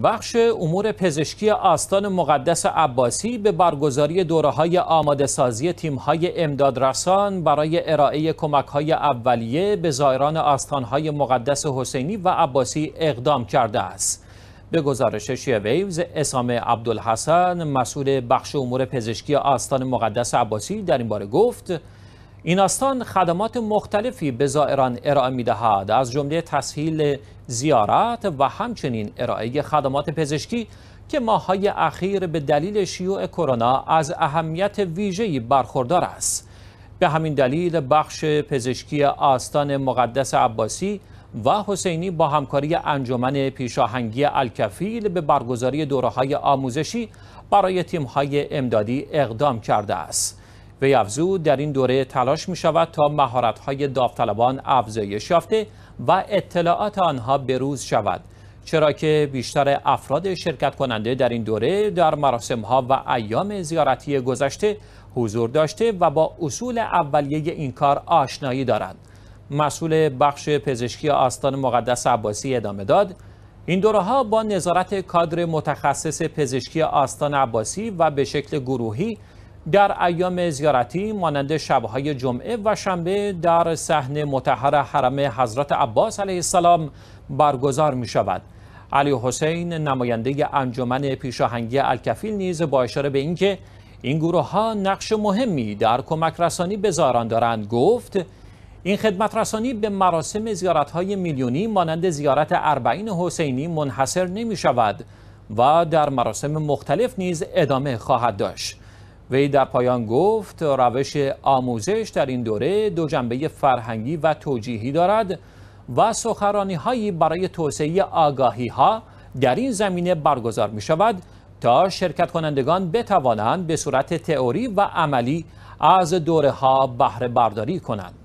بخش امور پزشکی آستان مقدس عباسی به برگزاری دوره های آماده سازی تیم های امدادرسان برای ارائه کمک های اولیه به زایران آستان های مقدس حسینی و عباسی اقدام کرده است. به گزارش شیعه ویوز اسام عبدالحسن مسئول بخش امور پزشکی آستان مقدس عباسی در این باره گفت این آستان خدمات مختلفی به زائران ارائه می دهد از جمله تسهیل زیارت و همچنین ارائه خدمات پزشکی که ماهای اخیر به دلیل شیوع کرونا از اهمیت ویژه‌ای برخوردار است به همین دلیل بخش پزشکی آستان مقدس عباسی و حسینی با همکاری انجمن پیشاهنگی الکفیل به برگزاری دوره‌های آموزشی برای تیم‌های امدادی اقدام کرده است وی افزود در این دوره تلاش می شود تا مهارت های داوطلبان افزایش یافته و اطلاعات آنها بروز شود چرا که بیشتر افراد شرکت کننده در این دوره در مراسم ها و ایام زیارتی گذشته حضور داشته و با اصول اولیه این کار آشنایی دارند مسئول بخش پزشکی آستان مقدس عباسی ادامه داد این دوره ها با نظارت کادر متخصص پزشکی آستان عباسی و به شکل گروهی در ایام زیارتی مانند شبهای جمعه و شنبه در صحن متحر حرم حضرت عباس علیه السلام برگزار می شود علی حسین نماینده انجمن پیشاهنگی الکفیل نیز با اشاره به اینکه این گروه ها نقش مهمی در کمک رسانی به زاران دارند گفت این خدمت رسانی به مراسم زیارت های میلیونی مانند زیارت اربعین حسینی منحصر نمی شود و در مراسم مختلف نیز ادامه خواهد داشت وی در پایان گفت روش آموزش در این دوره دو جنبه فرهنگی و توجیهی دارد و سخرانی هایی برای توسعه آگاهی ها در این زمینه برگزار می شود تا شرکت کنندگان بتوانند به صورت تئوری و عملی از دوره ها بهره برداری کنند.